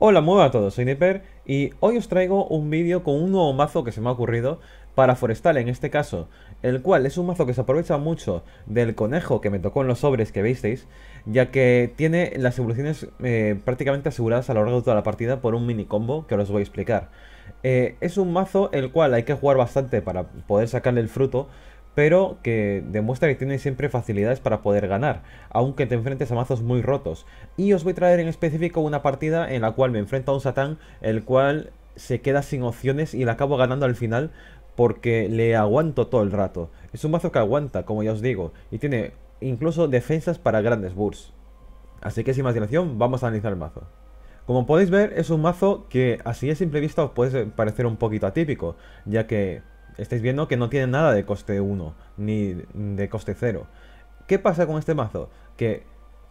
Hola, muy a todos, soy Nipper y hoy os traigo un vídeo con un nuevo mazo que se me ha ocurrido para Forestal en este caso, el cual es un mazo que se aprovecha mucho del conejo que me tocó en los sobres que visteis, ya que tiene las evoluciones eh, prácticamente aseguradas a lo largo de toda la partida por un mini combo que os voy a explicar. Eh, es un mazo el cual hay que jugar bastante para poder sacarle el fruto, pero que demuestra que tiene siempre facilidades para poder ganar, aunque te enfrentes a mazos muy rotos. Y os voy a traer en específico una partida en la cual me enfrento a un Satán, el cual se queda sin opciones y la acabo ganando al final porque le aguanto todo el rato. Es un mazo que aguanta, como ya os digo, y tiene incluso defensas para grandes bursts. Así que sin más dilación, vamos a analizar el mazo. Como podéis ver, es un mazo que así a simple vista os puede parecer un poquito atípico, ya que estáis viendo que no tiene nada de coste 1 ni de coste 0. ¿Qué pasa con este mazo? Que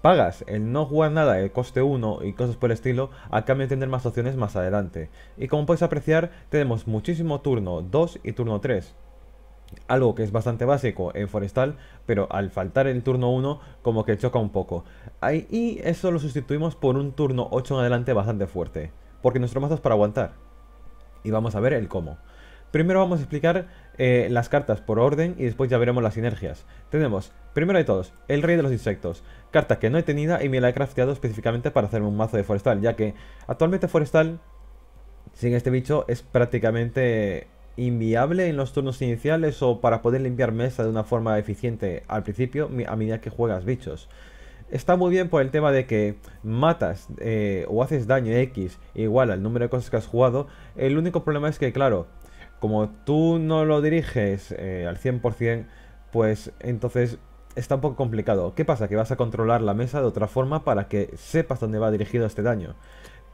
pagas el no jugar nada, de coste 1 y cosas por el estilo, a cambio de tener más opciones más adelante. Y como podéis apreciar, tenemos muchísimo turno 2 y turno 3. Algo que es bastante básico en Forestal, pero al faltar el turno 1 como que choca un poco. Ahí, y eso lo sustituimos por un turno 8 en adelante bastante fuerte, porque nuestro mazo es para aguantar. Y vamos a ver el cómo. Primero vamos a explicar eh, las cartas por orden y después ya veremos las sinergias. Tenemos, primero de todos, el Rey de los Insectos, carta que no he tenido y me la he crafteado específicamente para hacerme un mazo de Forestal, ya que actualmente Forestal, sin este bicho, es prácticamente inviable en los turnos iniciales o para poder limpiar mesa de una forma eficiente al principio a medida que juegas bichos. Está muy bien por el tema de que matas eh, o haces daño X igual al número de cosas que has jugado. El único problema es que, claro, como tú no lo diriges eh, al 100%, pues entonces está un poco complicado. ¿Qué pasa? Que vas a controlar la mesa de otra forma para que sepas dónde va dirigido este daño.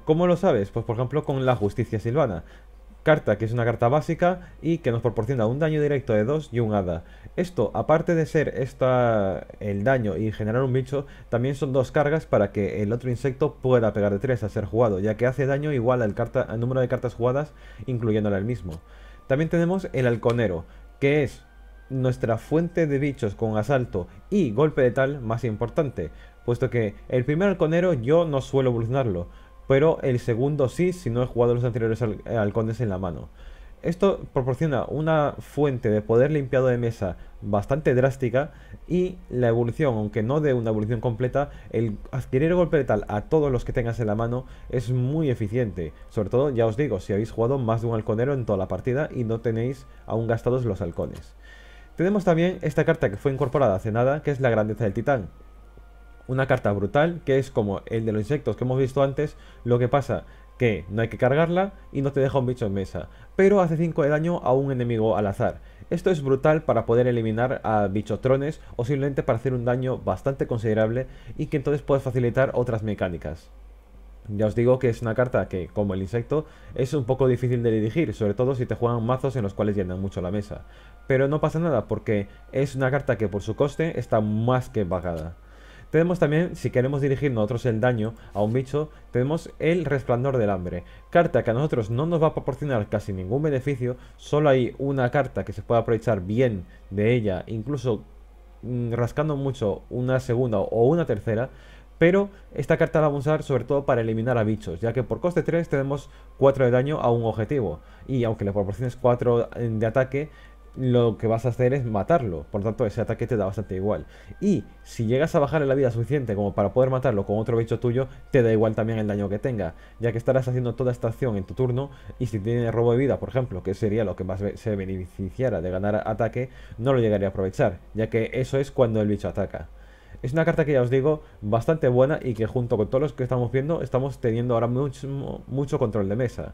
¿Cómo lo sabes? Pues por ejemplo con la justicia silvana. Carta que es una carta básica y que nos proporciona un daño directo de 2 y un hada. Esto, aparte de ser el daño y generar un bicho, también son dos cargas para que el otro insecto pueda pegar de 3 a ser jugado, ya que hace daño igual al, número de cartas jugadas, incluyéndole el mismo. También tenemos el halconero, que es nuestra fuente de bichos con asalto y golpe de tal más importante, puesto que el primer halconero yo no suelo evolucionarlo, pero el segundo sí si no he jugado los anteriores eh, halcones en la mano. Esto proporciona una fuente de poder limpiado de mesa bastante drástica y la evolución, aunque no de una evolución completa, el adquirir golpe letal a todos los que tengas en la mano es muy eficiente. Sobre todo, ya os digo, si habéis jugado más de un halconero en toda la partida y no tenéis aún gastados los halcones. Tenemos también esta carta que fue incorporada hace nada, que es la grandeza del titán. Una carta brutal, que es como el de los insectos que hemos visto antes, lo que pasa que no hay que cargarla y no te deja un bicho en mesa, pero hace 5 de daño a un enemigo al azar. Esto es brutal para poder eliminar a bichotrones o simplemente para hacer un daño bastante considerable y que entonces puedes facilitar otras mecánicas. Ya os digo que es una carta que, como el insecto, es un poco difícil de dirigir, sobre todo si te juegan mazos en los cuales llenan mucho la mesa. Pero no pasa nada, porque es una carta que por su coste está más que pagada. Tenemos también, si queremos dirigir nosotros el daño a un bicho, tenemos el Resplandor del Hambre. Carta que a nosotros no nos va a proporcionar casi ningún beneficio, solo hay una carta que se puede aprovechar bien de ella, incluso mm, rascando mucho una segunda o una tercera, pero esta carta la vamos a usar sobre todo para eliminar a bichos, ya que por coste 3 tenemos 4 de daño a un objetivo, y aunque le proporciones 4 mm, de ataque, lo que vas a hacer es matarlo. Por lo tanto, ese ataque te da bastante igual. Y si llegas a bajarle la vida suficiente como para poder matarlo con otro bicho tuyo, te da igual también el daño que tenga, ya que estarás haciendo toda esta acción en tu turno y si tiene robo de vida, por ejemplo, que sería lo que más se beneficiara de ganar ataque, no lo llegaría a aprovechar, ya que eso es cuando el bicho ataca. Es una carta que ya os digo, bastante buena y que junto con todos los que estamos viendo, estamos teniendo ahora mucho control de mesa.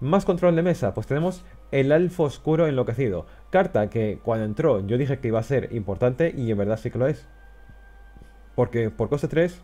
Más control de mesa, pues tenemos el alfo Oscuro Enloquecido, carta que cuando entró yo dije que iba a ser importante y en verdad sí que lo es. Porque por coste 3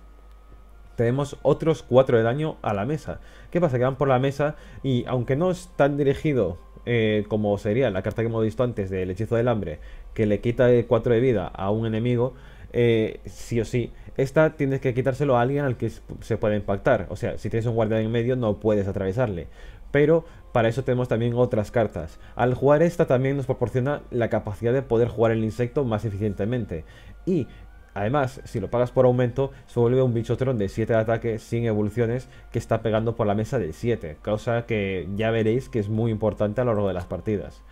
tenemos otros 4 de daño a la mesa. ¿Qué pasa? Que van por la mesa y aunque no es tan dirigido eh, como sería la carta que hemos visto antes del hechizo del hambre, que le quita 4 de vida a un enemigo, eh, sí o sí, esta tienes que quitárselo a alguien al que se pueda impactar. O sea, si tienes un guardián en medio no puedes atravesarle pero para eso tenemos también otras cartas. Al jugar esta también nos proporciona la capacidad de poder jugar el insecto más eficientemente. Y Además, si lo pagas por aumento, se vuelve un bichotron de 7 de ataque sin evoluciones que está pegando por la mesa del 7, cosa que ya veréis que es muy importante a lo largo de las partidas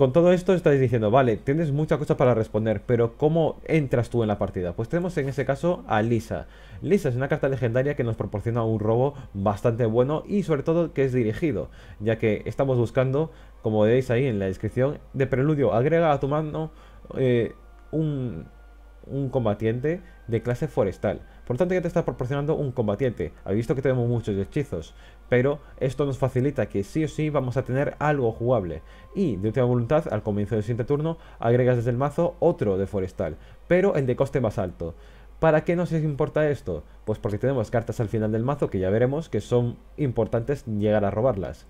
con todo esto estáis diciendo, vale, tienes muchas cosas para responder, pero ¿cómo entras tú en la partida? Pues tenemos en ese caso a Lisa. Lisa es una carta legendaria que nos proporciona un robo bastante bueno y sobre todo que es dirigido, ya que estamos buscando, como veis ahí en la descripción, de preludio, agrega a tu mano eh, un, un combatiente de clase forestal. Por lo tanto ya te está proporcionando un combatiente. Habéis visto que tenemos muchos hechizos, pero esto nos facilita que sí o sí vamos a tener algo jugable. Y de última voluntad, al comienzo del siguiente turno, agregas desde el mazo otro de forestal, pero el de coste más alto. ¿Para qué nos importa esto? Pues porque tenemos cartas al final del mazo que ya veremos que son importantes llegar a robarlas.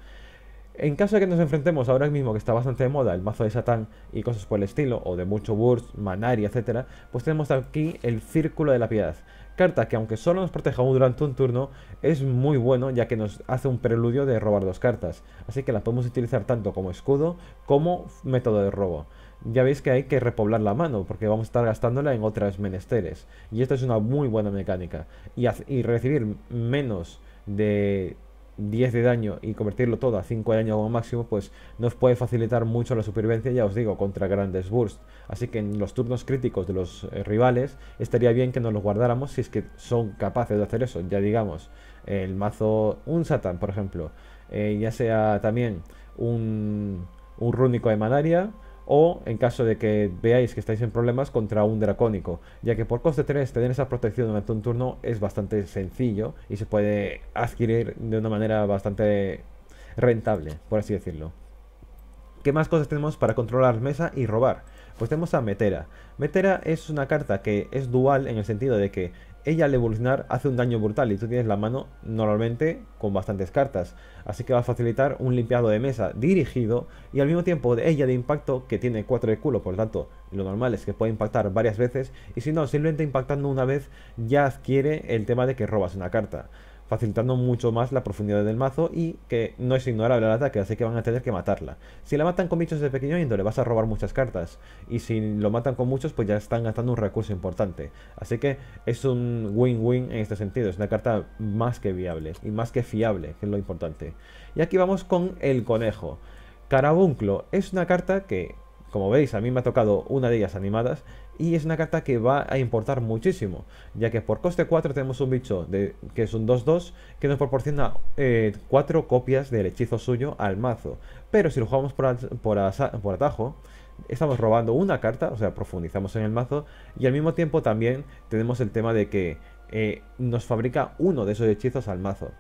En caso de que nos enfrentemos ahora mismo, que está bastante de moda, el mazo de Satán y cosas por el estilo, o de mucho Burst, Manari, etc., pues tenemos aquí el Círculo de la Piedad. Carta que aunque solo nos proteja durante un turno, es muy bueno ya que nos hace un preludio de robar dos cartas. Así que la podemos utilizar tanto como escudo como método de robo. Ya veis que hay que repoblar la mano porque vamos a estar gastándola en otras menesteres. Y esta es una muy buena mecánica. y recibir menos de 10 de daño y convertirlo todo a 5 de daño como máximo, pues nos puede facilitar mucho la supervivencia, ya os digo, contra grandes bursts. Así que en los turnos críticos de los eh, rivales estaría bien que nos los guardáramos si es que son capaces de hacer eso. Ya digamos, el mazo, un Satan, por ejemplo, eh, ya sea también un, un Rúnico de malaria o en caso de que veáis que estáis en problemas contra un dracónico, ya que por coste 3 tener esa protección durante un turno es bastante sencillo y se puede adquirir de una manera bastante rentable, por así decirlo. ¿Qué más cosas tenemos para controlar mesa y robar? Pues tenemos a Metera. Metera es una carta que es dual en el sentido de que ella al evolucionar hace un daño brutal y tú tienes la mano normalmente con bastantes cartas. Así que va a facilitar un limpiado de mesa dirigido y al mismo tiempo de ella de impacto que tiene 4 de culo, por lo tanto lo normal es que puede impactar varias veces y si no, simplemente impactando una vez ya adquiere el tema de que robas una carta facilitando mucho más la profundidad del mazo y que no es ignorable la ataque, así que van a tener que matarla. Si la matan con bichos de pequeño índole vas a robar muchas cartas y si lo matan con muchos pues ya están gastando un recurso importante. Así que es un win-win en este sentido, es una carta más que viable y más que fiable, que es lo importante. Y aquí vamos con el conejo. Carabunclo es una carta que, como veis, a mí me ha tocado una de ellas animadas y es una carta que va a importar muchísimo, ya que por coste 4 tenemos un bicho de, que es un 2-2 que nos proporciona 4 eh, copias del hechizo suyo al mazo. Pero si lo jugamos por, por, atajo, estamos robando una carta, o sea, profundizamos en el mazo, y al mismo tiempo también tenemos el tema de que eh, nos fabrica uno de esos hechizos al mazo.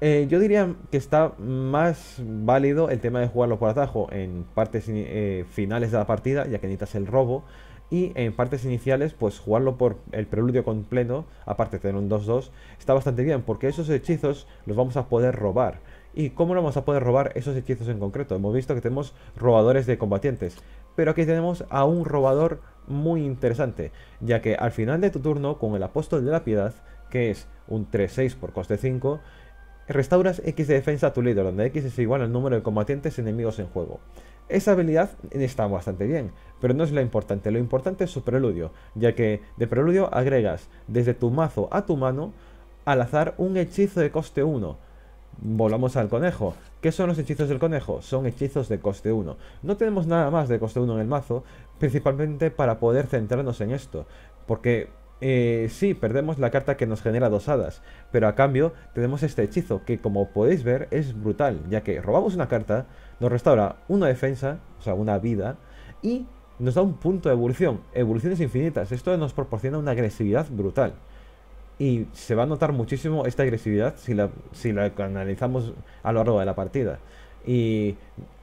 Eh, yo diría que está más válido el tema de jugarlo por atajo en partes finales de la partida, ya que necesitas el robo, y en partes iniciales, pues jugarlo por el preludio completo, aparte de tener un 2-2, está bastante bien, porque esos hechizos los vamos a poder robar. ¿Y cómo lo vamos a poder robar esos hechizos en concreto? Hemos visto que tenemos robadores de combatientes, pero aquí tenemos a un robador muy interesante, ya que al final de tu turno, con el apóstol de la piedad, que es un 3-6 por coste 5, restauras X de defensa a tu líder, donde X es igual al número de combatientes enemigos en juego. Esa habilidad está bastante bien, pero no es la importante. Lo importante es su preludio, ya que de preludio agregas desde tu mazo a tu mano al azar un hechizo de coste 1. Volvamos al conejo. ¿Qué son los hechizos del conejo? Son hechizos de coste 1. No tenemos nada más de coste 1 en el mazo, principalmente para poder centrarnos en esto, porque eh, sí, perdemos la carta que nos genera dos hadas, pero a cambio tenemos este hechizo que como podéis ver es brutal, ya que robamos una carta, nos restaura una defensa, o sea, una vida, y nos da un punto de evolución, evoluciones infinitas. Esto nos proporciona una agresividad brutal. Y se va a notar muchísimo esta agresividad si la, canalizamos a lo largo de la partida. Y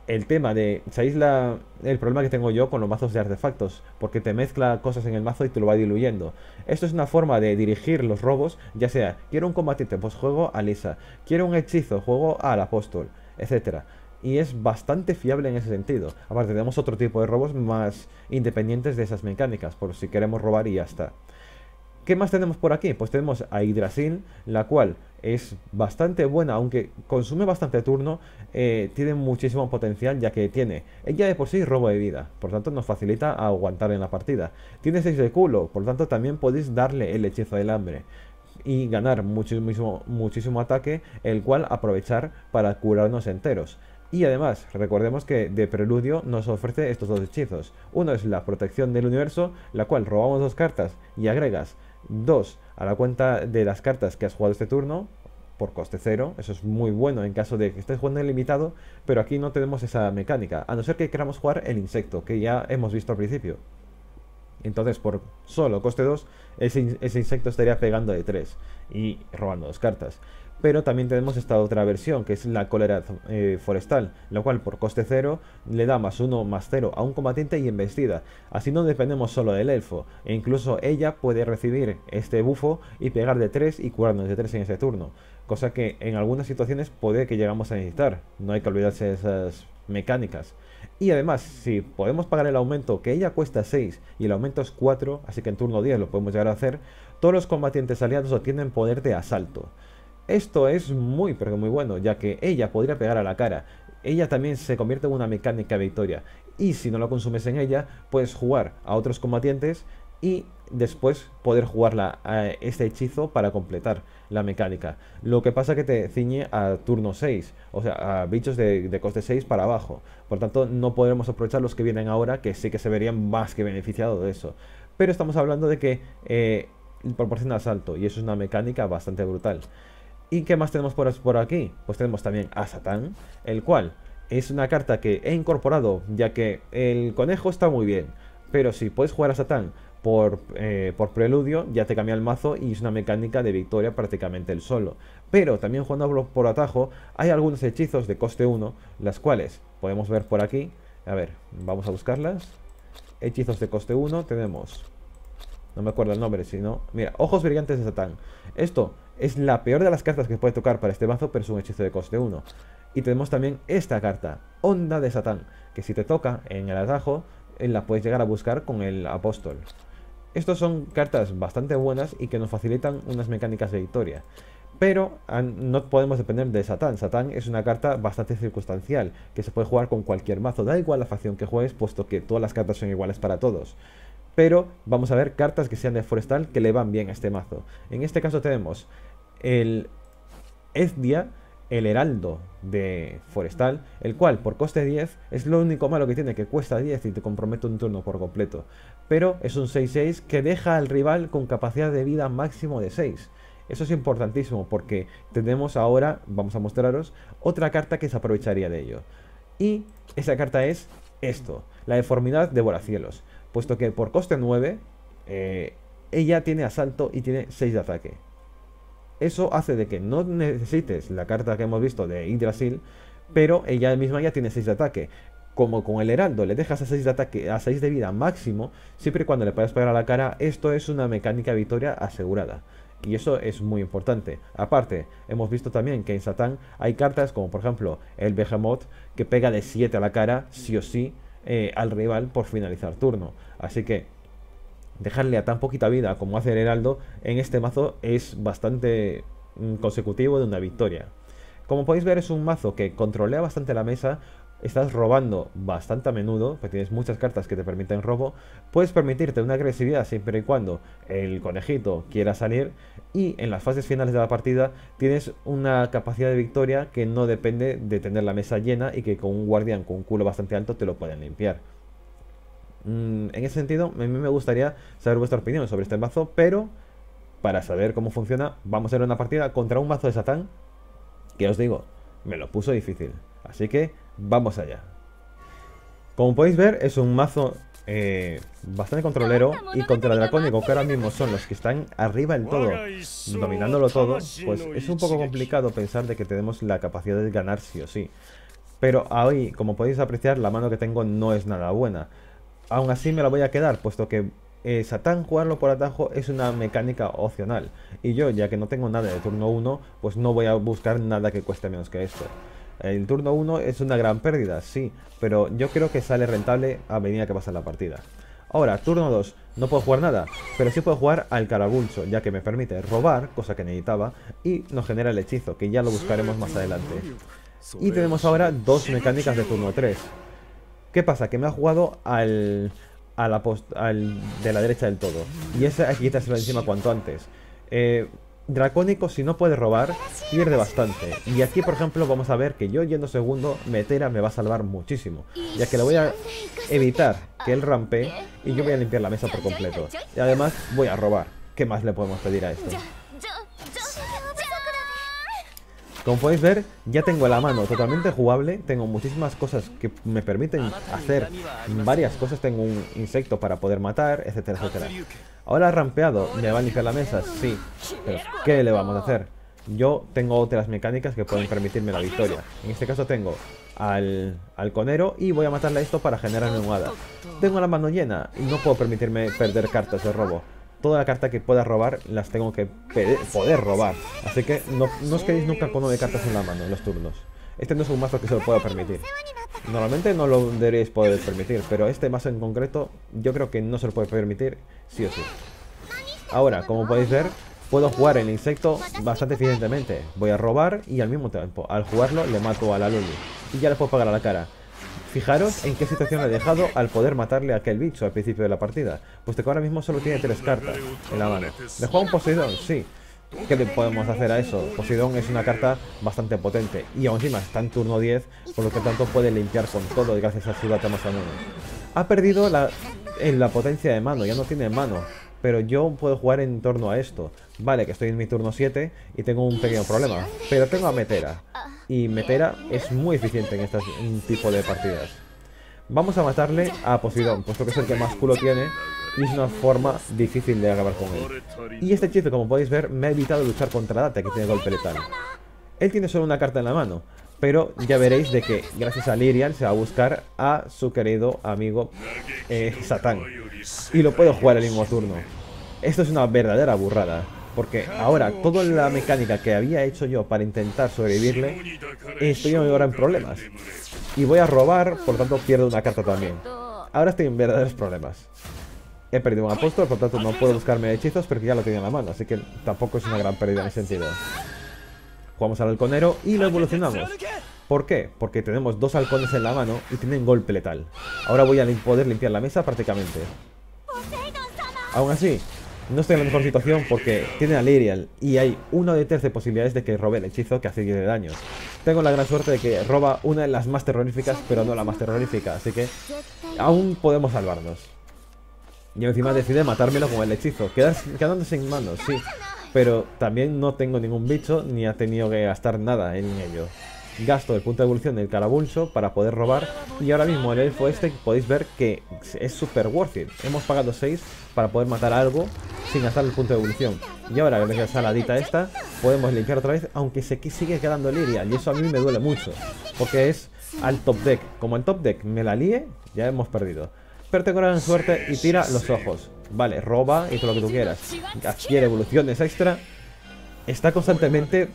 el tema de. ¿Sabéis la, el problema que tengo yo con los mazos de artefactos? Porque te mezcla cosas en el mazo y te lo va diluyendo. Esto es una forma de dirigir los robos, ya sea quiero un combatiente, pues juego a Lisa, quiero un hechizo, juego al apóstol, etcétera y es bastante fiable en ese sentido. Aparte tenemos otro tipo de robos más independientes de esas mecánicas, por si queremos robar y ya está. ¿Qué más tenemos por aquí? Pues tenemos a Hydrasil, la cual es bastante buena, aunque consume bastante turno, eh, tiene muchísimo potencial ya que tiene, ella de por sí robo de vida, por tanto nos facilita aguantar en la partida. Tiene 6 de culo, por tanto también podéis darle el hechizo del hambre y ganar muchísimo, muchísimo ataque, el cual aprovechar para curarnos enteros. Y además, recordemos que de preludio nos ofrece estos dos hechizos. Uno es la protección del universo, la cual robamos dos cartas y agregas dos a la cuenta de las cartas que has jugado este turno, por coste cero. Eso es muy bueno en caso de que estés jugando el limitado, pero aquí no tenemos esa mecánica, a no ser que queramos jugar el insecto, que ya hemos visto al principio. Entonces, por solo coste 2, ese, insecto estaría pegando de 3 y robando dos cartas. Pero también tenemos esta otra versión, que es la cólera eh, forestal, la cual por coste 0 le da más 1 más 0 a un combatiente y embestida. Así no dependemos solo del elfo, e incluso ella puede recibir este bufo y pegar de 3 y curarnos de 3 en ese turno. Cosa que en algunas situaciones puede que llegamos a necesitar, no hay que olvidarse de esas mecánicas. Y además, si podemos pagar el aumento, que ella cuesta 6 y el aumento es 4, así que en turno 10 lo podemos llegar a hacer, todos los combatientes aliados obtienen poder de asalto. Esto es muy, pero muy bueno, ya que ella podría pegar a la cara. Ella también se convierte en una mecánica de victoria. Y si no lo consumes en ella, puedes jugar a otros combatientes y después poder jugar a este hechizo para completar la mecánica. Lo que pasa que te ciñe a turno 6, o sea, a bichos de, coste 6 para abajo. Por tanto, no podremos aprovechar los que vienen ahora, que sí que se verían más que beneficiados de eso. Pero estamos hablando de que eh, proporciona asalto y eso es una mecánica bastante brutal. ¿Y qué más tenemos por, aquí? Pues tenemos también a Satán, el cual es una carta que he incorporado, ya que el conejo está muy bien, pero si puedes jugar a Satán por, eh, por preludio, ya te cambia el mazo y es una mecánica de victoria prácticamente el solo. Pero también jugando por atajo, hay algunos hechizos de coste 1, las cuales podemos ver por aquí. A ver, vamos a buscarlas. Hechizos de coste 1 tenemos... No me acuerdo el nombre, sino... Mira, Ojos Brillantes de Satán. Esto es la peor de las cartas que puede tocar para este mazo, pero es un hechizo de coste 1. Y tenemos también esta carta, Onda de Satán, que si te toca en el atajo, eh, la puedes llegar a buscar con el apóstol. Estas son cartas bastante buenas y que nos facilitan unas mecánicas de victoria. Pero no podemos depender de Satán. Satán es una carta bastante circunstancial, que se puede jugar con cualquier mazo. Da igual la facción que juegues, puesto que todas las cartas son iguales para todos. Pero vamos a ver cartas que sean de forestal que le van bien a este mazo. En este caso tenemos el Esdia, el heraldo de Forestal, el cual por coste 10 es lo único malo que tiene, que cuesta 10 y te compromete un turno por completo. Pero es un 6-6 que deja al rival con capacidad de vida máximo de 6. Eso es importantísimo porque tenemos ahora, vamos a mostraros, otra carta que se aprovecharía de ello. Y esa carta es esto, la deformidad de Boracielos, puesto que por coste 9 eh, ella tiene asalto y tiene 6 de ataque. Eso hace de que no necesites la carta que hemos visto de Yggdrasil, pero ella misma ya tiene 6 de ataque. Como con el heraldo le dejas a 6 de a de vida máximo, siempre y cuando le puedas pegar a la cara, esto es una mecánica victoria asegurada. Y eso es muy importante. Aparte, hemos visto también que en Satán hay cartas como por ejemplo el Behemoth que pega de 7 a la cara, sí o sí, eh, al rival por finalizar turno. Así que dejarle a tan poquita vida como hace el Heraldo en este mazo es bastante mm, consecutivo de una victoria. Como podéis ver es un mazo que controla bastante la mesa, estás robando bastante a menudo, porque tienes muchas cartas que te permiten robo, puedes permitirte una agresividad siempre y cuando el conejito quiera salir y en las fases finales de la partida tienes una capacidad de victoria que no depende de tener la mesa llena y que con un guardián con un culo bastante alto te lo pueden limpiar. Mm, en ese sentido, a mí me gustaría saber vuestra opinión sobre este mazo, pero para saber cómo funciona, vamos a hacer una partida contra un mazo de Satán, que os digo, me lo puso difícil. Así que vamos allá. Como podéis ver, es un mazo eh, bastante controlero y contra Dracónico, que ahora mismo son los que están arriba del todo, dominándolo todo, pues es un poco complicado pensar de que tenemos la capacidad de ganar sí o sí. Pero hoy, como podéis apreciar, la mano que tengo no es nada buena aún así me la voy a quedar, puesto que eh, Satán jugarlo por atajo es una mecánica opcional. Y yo, ya que no tengo nada de turno 1, pues no voy a buscar nada que cueste menos que esto. El turno 1 es una gran pérdida, sí, pero yo creo que sale rentable a medida que pasa la partida. Ahora, turno 2, no puedo jugar nada, pero sí puedo jugar al Carabulcho, ya que me permite robar, cosa que necesitaba, y nos genera el hechizo, que ya lo buscaremos más adelante. Y tenemos ahora dos mecánicas de turno 3, ¿Qué pasa? Que me ha jugado al, a la al de la derecha del todo. Y esa aquí que quitárselo encima cuanto antes. Eh, Dracónico, si no puede robar, pierde bastante. Y aquí, por ejemplo, vamos a ver que yo yendo segundo, Metera me va a salvar muchísimo. Ya que le voy a evitar que él rampe y yo voy a limpiar la mesa por completo. Y además voy a robar. ¿Qué más le podemos pedir a esto? Como podéis ver, ya tengo la mano totalmente jugable, tengo muchísimas cosas que me permiten hacer varias cosas, tengo un insecto para poder matar, etcétera, etcétera. Ahora rampeado, ¿me va a limpiar la mesa? Sí, pero ¿qué le vamos a hacer? Yo tengo otras mecánicas que pueden permitirme la victoria. En este caso tengo al, al conero y voy a matarle a esto para generar un hada. Tengo la mano llena y no puedo permitirme perder cartas de robo toda la carta que pueda robar las tengo que poder robar. Así que no, os quedéis nunca con de cartas en la mano en los turnos. Este no es un mazo que se lo pueda permitir. Normalmente no lo deberíais poder permitir, pero este mazo en concreto yo creo que no se lo puede permitir sí o sí. Ahora, como podéis ver, puedo jugar el insecto bastante eficientemente. Voy a robar y al mismo tiempo, al jugarlo, le mato a la Lulu. Y ya le puedo pagar a la cara. Fijaros en qué situación ha dejado al poder matarle a aquel bicho al principio de la partida, puesto que ahora mismo solo tiene tres cartas en la mano. ¿Le juega un Poseidón? Sí. ¿Qué le podemos hacer a eso? Poseidón es una carta bastante potente y aún encima está en turno 10, por lo que tanto puede limpiar con todo gracias a su data más o menos. Ha perdido la, la potencia de mano, ya no tiene mano, pero yo puedo jugar en torno a esto. Vale, que estoy en mi turno 7 y tengo un pequeño problema, pero tengo a Metera y Metera es muy eficiente en este tipo de partidas. Vamos a matarle a Poseidón, puesto que es el que más culo tiene y es una forma difícil de acabar con él. Y este hechizo, como podéis ver, me ha evitado luchar contra Data que tiene golpe letal. Él tiene solo una carta en la mano, pero ya veréis de que gracias a Lirian se va a buscar a su querido amigo eh, Satán. Y lo puedo jugar el mismo turno. Esto es una verdadera burrada. Porque ahora, toda la mecánica que había hecho yo para intentar sobrevivirle, estoy ahora en problemas. Y voy a robar, por tanto pierdo una carta también. Ahora estoy en verdaderos problemas. He perdido un apóstol, por tanto no puedo buscarme hechizos porque ya lo tenía en la mano, así que tampoco es una gran pérdida en ese sentido. Jugamos al halconero y lo evolucionamos. ¿Por qué? Porque tenemos dos halcones en la mano y tienen golpe letal. Ahora voy a poder limpiar la mesa prácticamente. Aún así, no estoy en la mejor situación porque tiene a Lirial y hay una de 13 posibilidades de que robe el hechizo que hace 10 de daño. Tengo la gran suerte de que roba una de las más terroríficas, pero no la más terrorífica, así que aún podemos salvarnos. Y encima decide matármelo con el hechizo, quedándose sin manos, sí, pero también no tengo ningún bicho ni ha tenido que gastar nada en ello. Gasto el punto de evolución del carabulso para poder robar. Y ahora mismo el elfo este podéis ver que es super worth it. Hemos pagado 6 para poder matar algo sin gastar el punto de evolución. Y ahora, gracias a la dita esta, podemos limpiar otra vez, aunque sé que sigue quedando Liria. Y eso a mí me duele mucho, porque es al top deck. Como el top deck me la líe, ya hemos perdido. Pero tengo gran suerte y tira los ojos. Vale, roba y todo lo que tú quieras. Adquiere evoluciones extra. Está constantemente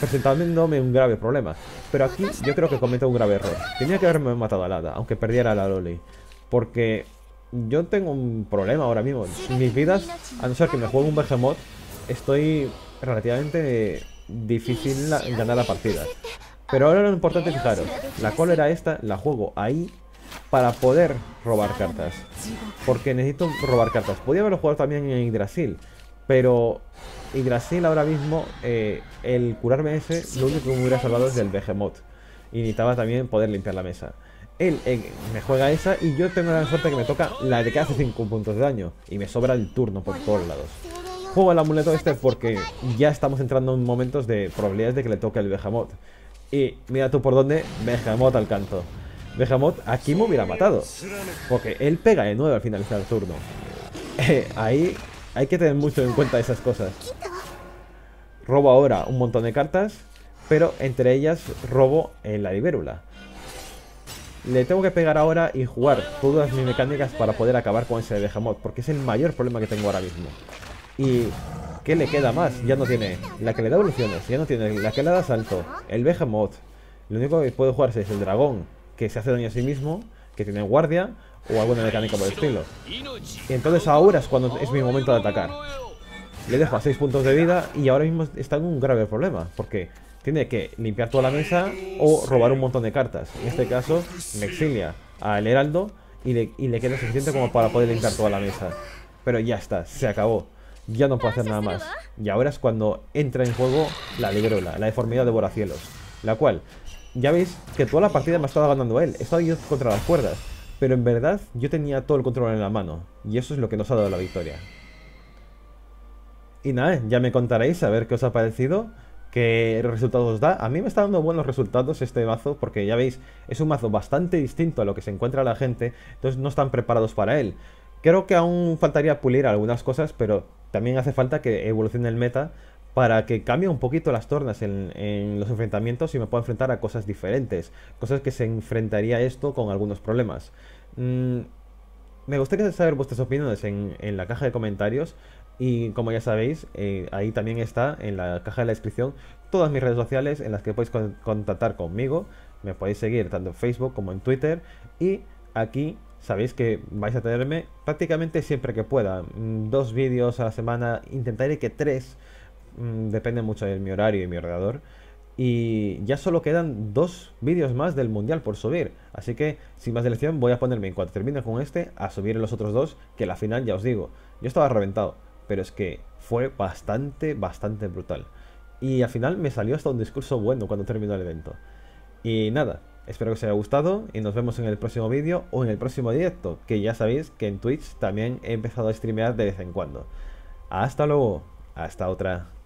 presentándome un grave problema. Pero aquí yo creo que cometo un grave error. Tenía que haberme matado a Lada, aunque perdiera a la Loli. Porque yo tengo un problema ahora mismo. Mis vidas, a no ser que me juegue un Behemoth, estoy relativamente difícil en ganar la partida. Pero ahora lo importante, fijaros, la cólera esta la juego ahí para poder robar cartas. Porque necesito robar cartas. Podía haberlo jugado también en Brasil, pero y Graciela ahora mismo, eh, el curarme ese, lo único que me hubiera salvado es del Behemoth. Y necesitaba también poder limpiar la mesa. Él eh, me juega esa y yo tengo la suerte que me toca la de que hace 5 puntos de daño. Y me sobra el turno por todos lados. Juego el amuleto este porque ya estamos entrando en momentos de probabilidades de que le toque el Behemoth. Y mira tú por dónde, Behemoth al canto. Behemoth aquí me hubiera matado. Porque él pega de nuevo al finalizar el turno. Eh, ahí hay que tener mucho en cuenta esas cosas. Robo ahora un montón de cartas, pero entre ellas robo en eh, la libérula. Le tengo que pegar ahora y jugar todas mis mecánicas para poder acabar con ese Behemoth, porque es el mayor problema que tengo ahora mismo. Y... ¿Qué le queda más? Ya no tiene la que le da evoluciones, ya no tiene la que le da salto, el Behemoth. Lo único que puede jugarse es el dragón, que se hace daño a sí mismo, que tiene guardia, o alguna mecánica por el estilo. Y entonces ahora es cuando es mi momento de atacar. Le dejo a 6 puntos de vida y ahora mismo está en un grave problema, porque tiene que limpiar toda la mesa o robar un montón de cartas. En este caso, me exilia al heraldo y le, y queda suficiente como para poder limpiar toda la mesa. Pero ya está, se acabó. Ya no puedo hacer nada más. Y ahora es cuando entra en juego la Libreola, la deformidad de Boracielos. La cual, ya veis que toda la partida me ha estado ganando él. He estado yo contra las cuerdas pero en verdad yo tenía todo el control en la mano, y eso es lo que nos ha dado la victoria. Y nada, ya me contaréis a ver qué os ha parecido, qué resultados os da. A mí me está dando buenos resultados este mazo, porque ya veis, es un mazo bastante distinto a lo que se encuentra la gente, entonces no están preparados para él. Creo que aún faltaría pulir algunas cosas, pero también hace falta que evolucione el meta para que cambie un poquito las tornas en, en, los enfrentamientos y me pueda enfrentar a cosas diferentes, cosas que se enfrentaría esto con algunos problemas. Mm, me gustaría saber vuestras opiniones en, la caja de comentarios. Y como ya sabéis, eh, ahí también está en la caja de la descripción todas mis redes sociales en las que podéis contactar conmigo. Me podéis seguir tanto en Facebook como en Twitter. Y aquí sabéis que vais a tenerme prácticamente siempre que pueda. Mm, dos vídeos a la semana, intentaré que tres, mm, depende mucho de mi horario y mi ordenador. Y ya solo quedan dos vídeos más del mundial por subir. Así que, sin más dilación, voy a ponerme en cuanto termine con este a subir los otros dos, que la final ya os digo. Yo estaba reventado, pero es que fue bastante, bastante brutal. Y al final me salió hasta un discurso bueno cuando terminó el evento. Y nada, espero que os haya gustado y nos vemos en el próximo vídeo o en el próximo directo, que ya sabéis que en Twitch también he empezado a streamear de vez en cuando. Hasta luego, hasta otra.